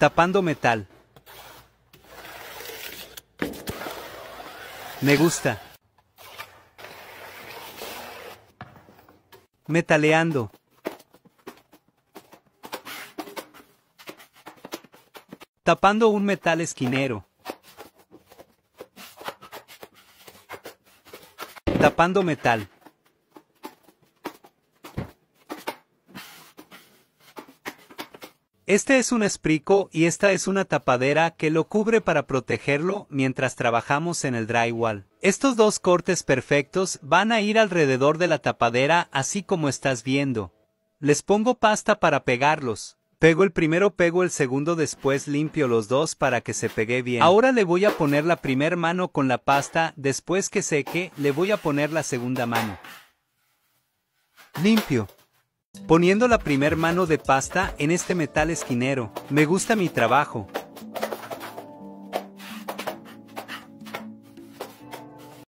Tapando metal. Me gusta. Metaleando. Tapando un metal esquinero. Tapando metal. Este es un esprico y esta es una tapadera que lo cubre para protegerlo mientras trabajamos en el drywall. Estos dos cortes perfectos van a ir alrededor de la tapadera así como estás viendo. Les pongo pasta para pegarlos. Pego el primero, pego el segundo, después limpio los dos para que se pegue bien. Ahora le voy a poner la primer mano con la pasta, después que seque, le voy a poner la segunda mano. Limpio poniendo la primer mano de pasta en este metal esquinero. Me gusta mi trabajo,